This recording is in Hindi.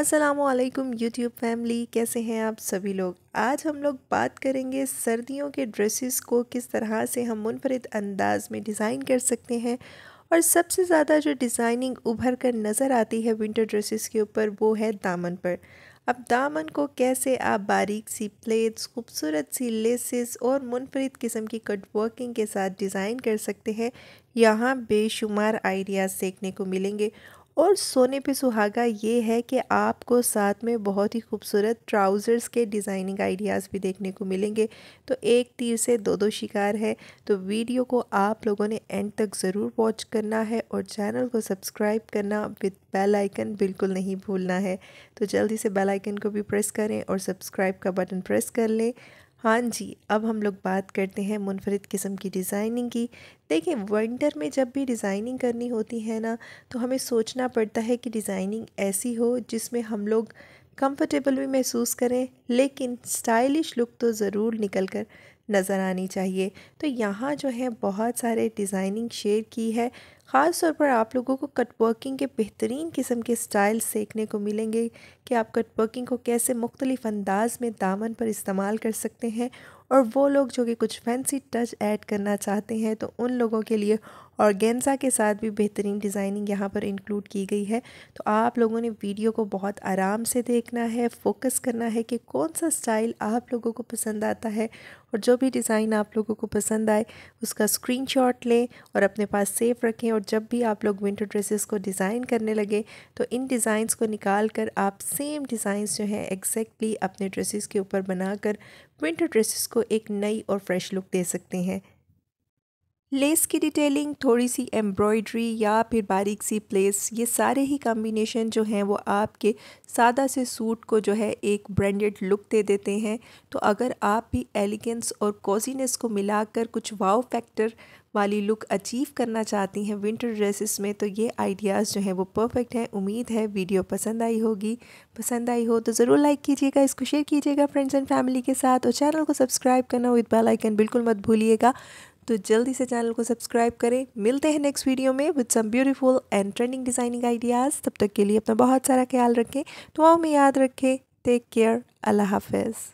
असलकुम यूट्यूब फैमिली कैसे हैं आप सभी लोग आज हम लोग बात करेंगे सर्दियों के ड्रेसेस को किस तरह से हम मुनफरद अंदाज में डिज़ाइन कर सकते हैं और सबसे ज़्यादा जो डिज़ाइनिंग उभर कर नज़र आती है विंटर ड्रेसेस के ऊपर वो है दामन पर अब दामन को कैसे आप बारीक सी प्लेट्स खूबसूरत सी लेसेस और मुनफरद किस्म की कट वर्किंग के साथ डिज़ाइन कर सकते हैं यहाँ बेशुमार आइडियाज़ देखने को मिलेंगे और सोने पे सुहागा ये है कि आपको साथ में बहुत ही खूबसूरत ट्राउज़र्स के डिज़ाइनिंग आइडियाज़ भी देखने को मिलेंगे तो एक तीर से दो दो शिकार है तो वीडियो को आप लोगों ने एंड तक ज़रूर वॉच करना है और चैनल को सब्सक्राइब करना विद बेल आइकन बिल्कुल नहीं भूलना है तो जल्दी से बेल आइकन को भी प्रेस करें और सब्सक्राइब का बटन प्रेस कर लें हाँ जी अब हम लोग बात करते हैं मुनफरद किस्म की डिज़ाइनिंग की देखिए विंटर में जब भी डिज़ाइनिंग करनी होती है ना तो हमें सोचना पड़ता है कि डिज़ाइनिंग ऐसी हो जिसमें हम लोग कंफर्टेबल भी महसूस करें लेकिन स्टाइलिश लुक तो ज़रूर निकल कर नज़र आनी चाहिए तो यहाँ जो है बहुत सारे डिज़ाइनिंग शेयर की है ख़ास तौर पर आप लोगों को कटवर्किंग के बेहतरीन किस्म के स्टाइल देखने को मिलेंगे कि आप कटवर्किंग को कैसे मुख्तलिफ अंदाज में दामन पर इस्तेमाल कर सकते हैं और वो लोग जो कि कुछ फैंसी टच ऐड करना चाहते हैं तो उन लोगों के लिए औरगेंजा के साथ भी बेहतरीन डिज़ाइनिंग यहाँ पर इंक्लूड की गई है तो आप लोगों ने वीडियो को बहुत आराम से देखना है फोकस करना है कि कौन सा स्टाइल आप लोगों को पसंद आता है और जो भी डिज़ाइन आप लोगों को पसंद आए उसका स्क्रीनशॉट लें और अपने पास सेव रखें और जब भी आप लोग विंटर ड्रेसेस को डिज़ाइन करने लगे तो इन डिज़ाइंस को निकाल कर आप सेम डिज़ाइंस जो हैं एग्जैक्टली अपने ड्रेसेस के ऊपर बनाकर विंटर ड्रेसेस को एक नई और फ्रेश लुक दे सकते हैं लेस की डिटेलिंग थोड़ी सी एम्ब्रॉयड्री या फिर बारीक सी प्लेस ये सारे ही कॉम्बिनेशन जो हैं वो आपके सादा से सूट को जो है एक ब्रांडेड लुक दे देते हैं तो अगर आप भी एलिगेंस और कोजीनेस को मिलाकर कुछ वाव फैक्टर वाली लुक अचीव करना चाहती हैं विंटर ड्रेसेस में तो ये आइडियाज़ जो हैं वो परफेक्ट हैं उम्मीद है वीडियो पसंद आई होगी पसंद आई हो तो ज़रूर लाइक कीजिएगा इसको शेयर कीजिएगा फ्रेंड्स एंड फैमिली के साथ और चैनल को सब्सक्राइब करना विद बेल आइकन बिल्कुल मत भूलिएगा तो जल्दी से चैनल को सब्सक्राइब करें मिलते हैं नेक्स्ट वीडियो में with some beautiful and trending designing ideas तब तक के लिए अपना बहुत सारा ख्याल रखें आओ में याद रखें टेक केयर अल्लाह हाफिज़